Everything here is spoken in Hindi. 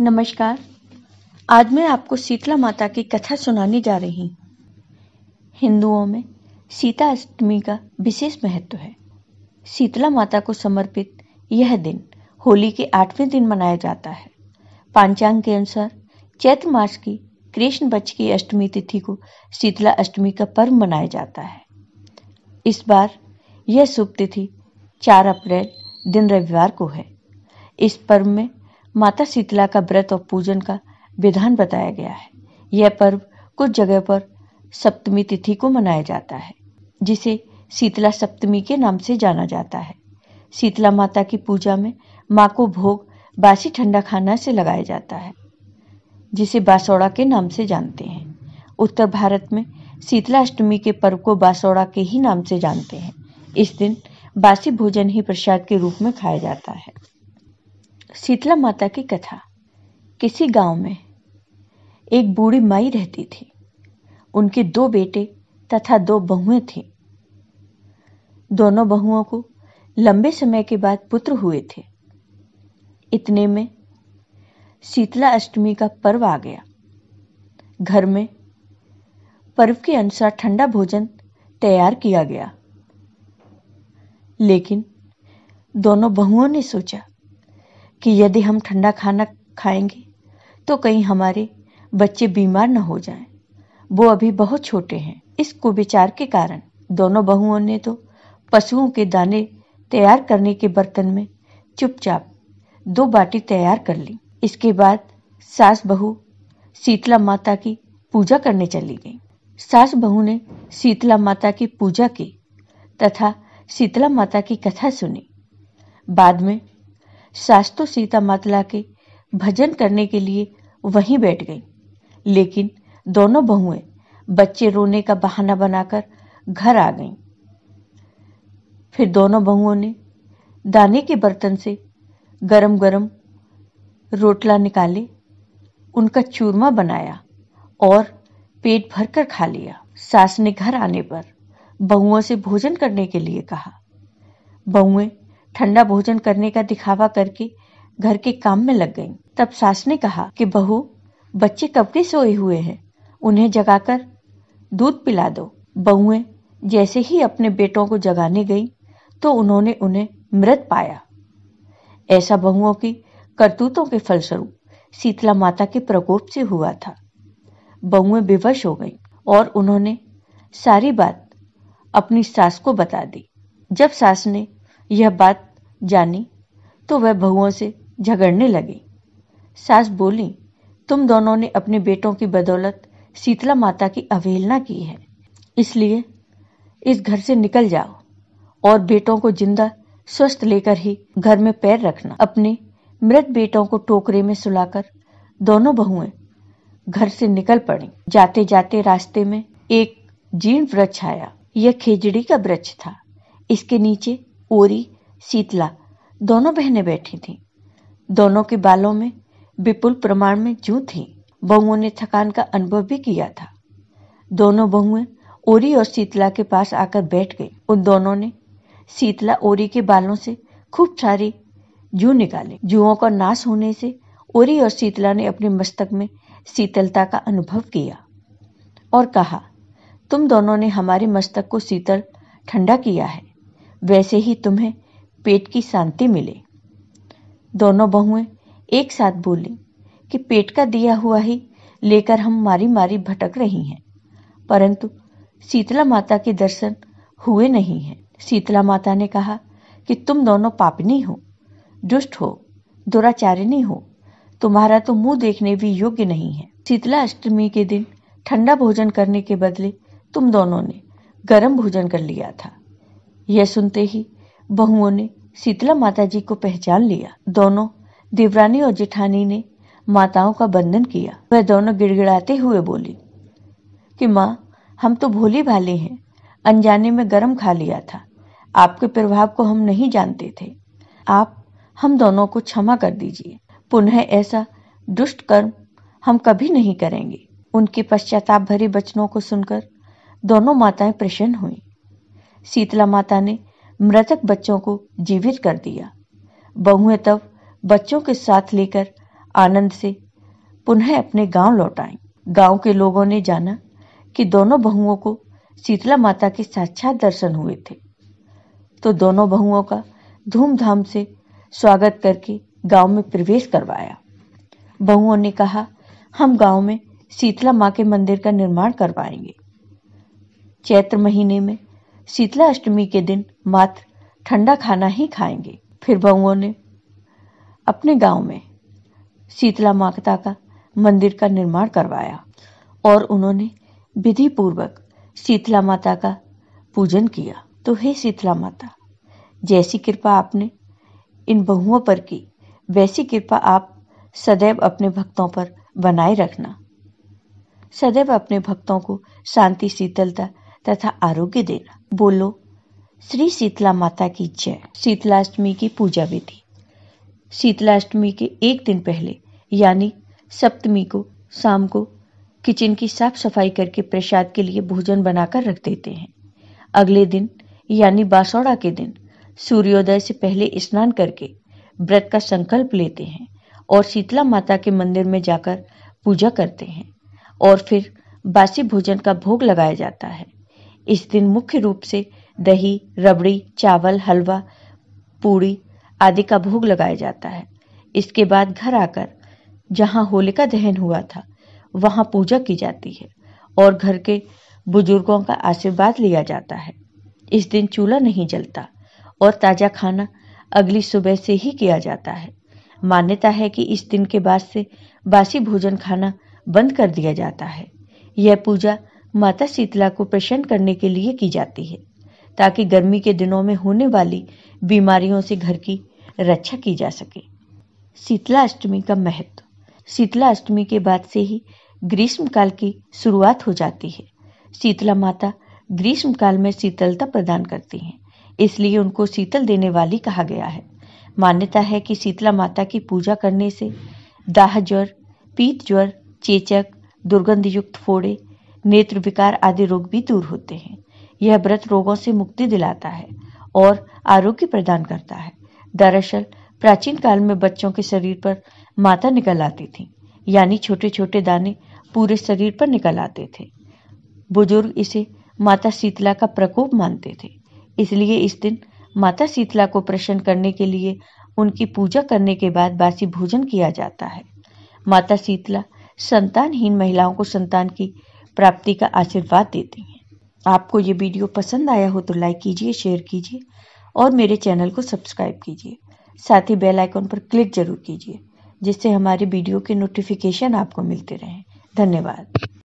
नमस्कार आज मैं आपको शीतला माता की कथा सुनाने जा रही हूँ हिंदुओं में सीता अष्टमी का विशेष महत्व है शीतला माता को समर्पित यह दिन होली के आठवें दिन मनाया जाता है पांचांग के अनुसार चैत्र मास की कृष्ण पक्ष की अष्टमी तिथि को शीतला अष्टमी का पर्व मनाया जाता है इस बार यह शुभ तिथि चार अप्रैल दिन रविवार को है इस पर्व में माता शीतला का व्रत और पूजन का विधान बताया गया है यह पर्व कुछ जगह पर सप्तमी तिथि को मनाया जाता है जिसे शीतला सप्तमी के नाम से जाना जाता है शीतला माता की पूजा में माँ को भोग बासी ठंडा खाना से लगाया जाता है जिसे बासौड़ा के नाम से जानते हैं उत्तर भारत में शीतला अष्टमी के पर्व को बासौड़ा के ही नाम से जानते हैं इस दिन बासी भोजन ही प्रसाद के रूप में खाया जाता है शीतला माता की कथा किसी गांव में एक बूढ़ी माई रहती थी उनके दो बेटे तथा दो बहुएं थी दोनों बहुओं को लंबे समय के बाद पुत्र हुए थे इतने में शीतला अष्टमी का पर्व आ गया घर में पर्व के अनुसार ठंडा भोजन तैयार किया गया लेकिन दोनों बहुओं ने सोचा कि यदि हम ठंडा खाना खाएंगे तो कहीं हमारे बच्चे बीमार न हो जाएं। वो अभी बहुत छोटे हैं इस कुविचार के कारण दोनों बहुओं ने तो पशुओं के दाने तैयार करने के बर्तन में चुपचाप दो बाटी तैयार कर ली इसके बाद सास बहू शीतला माता की पूजा करने चली गई सास बहू ने शीतला माता की पूजा की तथा शीतला माता की कथा सुनी बाद में सास तो सीता मातला के भजन करने के लिए वहीं बैठ गई लेकिन दोनों बहुएं बच्चे रोने का बहाना बनाकर घर आ गईं फिर दोनों बहुओं ने दाने के बर्तन से गरम गरम रोटला निकाले उनका चूरमा बनाया और पेट भरकर खा लिया सास ने घर आने पर बहुओं से भोजन करने के लिए कहा बहुएं ठंडा भोजन करने का दिखावा करके घर के काम में लग गईं। तब सास ने कहा कि बहू बच्चे कब के सोए हुए हैं उन्हें जगाकर दूध पिला दो बहुएं जैसे ही अपने बेटों को जगाने गई तो उन्होंने उन्हें मृत पाया ऐसा बहुओं की करतूतों के फलस्वरूप शीतला माता के प्रकोप से हुआ था बहुएं विवश हो गईं और उन्होंने सारी बात अपनी सास को बता दी जब सास ने यह बात जानी तो वह बहुओं से झगड़ने लगी सास बोली तुम दोनों ने अपने बेटों की बदौलत शीतला माता की अवहेलना की है इसलिए इस घर से निकल जाओ और बेटों को जिंदा स्वस्थ लेकर ही घर में पैर रखना अपने मृत बेटों को टोकरे में सुलाकर दोनों बहुएं घर से निकल पड़ी जाते जाते रास्ते में एक जीर्ण वृक्ष आया यह खेजड़ी का वृक्ष था इसके नीचे ओरी शीतला दोनों बहनें बैठी थीं दोनों के बालों में विपुल प्रमाण में जू थी बहुओं ने थकान का अनुभव भी किया था दोनों बहुएं ओरी और शीतला के पास आकर बैठ गई उन दोनों ने शीतला ओरी के बालों से खूब सारी जू निकाले जुओं का नाश होने से ओरी और शीतला ने अपने मस्तक में शीतलता का अनुभव किया और कहा तुम दोनों ने हमारे मस्तक को शीतल ठंडा किया है वैसे ही तुम्हें पेट की शांति मिले दोनों बहुएं एक साथ बोली कि पेट का दिया हुआ ही लेकर हम मारी मारी भटक रही हैं परंतु शीतला माता के दर्शन हुए नहीं हैं शीतला माता ने कहा कि तुम दोनों पापनी हो दुष्ट हो दुराचारिणी हो तुम्हारा तो मुंह देखने भी योग्य नहीं है शीतला अष्टमी के दिन ठंडा भोजन करने के बदले तुम दोनों ने गर्म भोजन कर लिया था यह सुनते ही बहुओं ने शीतला माता जी को पहचान लिया दोनों देवरानी और जेठानी ने माताओं का बंधन किया वह दोनों गिड़गिड़ाते हुए बोली कि माँ हम तो भोली भाले हैं अनजाने में गरम खा लिया था आपके प्रभाव को हम नहीं जानते थे आप हम दोनों को क्षमा कर दीजिए पुनः ऐसा दुष्ट कर्म हम कभी नहीं करेंगे उनके पश्चाताप भरे वचनों को सुनकर दोनों माताएं प्रसन्न हुईं शीतला माता ने मृतक बच्चों को जीवित कर दिया बहुएं तब बच्चों के साथ लेकर आनंद से पुनः अपने गांव लौट आई गांव के लोगों ने जाना कि दोनों बहुओं को शीतला माता के साक्षात दर्शन हुए थे तो दोनों बहुओं का धूमधाम से स्वागत करके गांव में प्रवेश करवाया बहुओं ने कहा हम गांव में शीतला माँ के मंदिर का निर्माण करवाएंगे चैत्र महीने में शीतला अष्टमी के दिन मात्र ठंडा खाना ही खाएंगे फिर बहुओं ने अपने गांव में शीतला माता का मंदिर का निर्माण करवाया और उन्होंने विधि पूर्वक शीतला माता का पूजन किया तो हे शीतला माता जैसी कृपा आपने इन बहुओं पर की वैसी कृपा आप सदैव अपने भक्तों पर बनाए रखना सदैव अपने भक्तों को शांति शीतलता तथा आरोग्य देना बोलो श्री शीतला माता की जय शीतलाष्टमी की पूजा विधि शीतलाष्टमी के एक दिन पहले यानी सप्तमी को शाम को किचन की साफ सफाई करके प्रसाद के लिए भोजन बनाकर रख देते हैं अगले दिन यानी बासौड़ा के दिन सूर्योदय से पहले स्नान करके व्रत का संकल्प लेते हैं और शीतला माता के मंदिर में जाकर पूजा करते हैं और फिर बासी भोजन का भोग लगाया जाता है इस दिन मुख्य रूप से दही रबड़ी चावल हलवा पूड़ी आदि का भोग लगाया जाता है इसके बाद घर आकर जहाँ होलिका दहन हुआ था वहाँ पूजा की जाती है और घर के बुजुर्गों का आशीर्वाद लिया जाता है इस दिन चूल्हा नहीं जलता और ताज़ा खाना अगली सुबह से ही किया जाता है मान्यता है कि इस दिन के बाद से बासी भोजन खाना बंद कर दिया जाता है यह पूजा माता शीतला को प्रसन्न करने के लिए की जाती है ताकि गर्मी के दिनों में होने वाली बीमारियों से घर की रक्षा की जा सके शीतला अष्टमी का महत्व शीतला अष्टमी के बाद से ही ग्रीष्म काल की शुरुआत हो जाती है शीतला माता ग्रीष्म काल में शीतलता प्रदान करती हैं इसलिए उनको शीतल देने वाली कहा गया है मान्यता है कि शीतला माता की पूजा करने से दाह ज्वर पीत ज्वर चेचक दुर्गंधयुक्त फोड़े नेत्र विकार आदि रोग भी दूर होते हैं यह व्रत रोगों से मुक्ति दिलाता है और आरोग्य प्रदान करता है दरअसल प्राचीन काल में बच्चों के शरीर पर माता निकल आती थी यानी छोटे छोटे दाने पूरे शरीर पर निकल आते थे बुजुर्ग इसे माता शीतला का प्रकोप मानते थे इसलिए इस दिन माता शीतला को प्रसन्न करने के लिए उनकी पूजा करने के बाद बासी भोजन किया जाता है माता शीतला संतानहीन महिलाओं को संतान की प्राप्ति का आशीर्वाद देती हैं आपको ये वीडियो पसंद आया हो तो लाइक कीजिए शेयर कीजिए और मेरे चैनल को सब्सक्राइब कीजिए साथ ही बेल आइकन पर क्लिक जरूर कीजिए जिससे हमारे वीडियो के नोटिफिकेशन आपको मिलते रहें धन्यवाद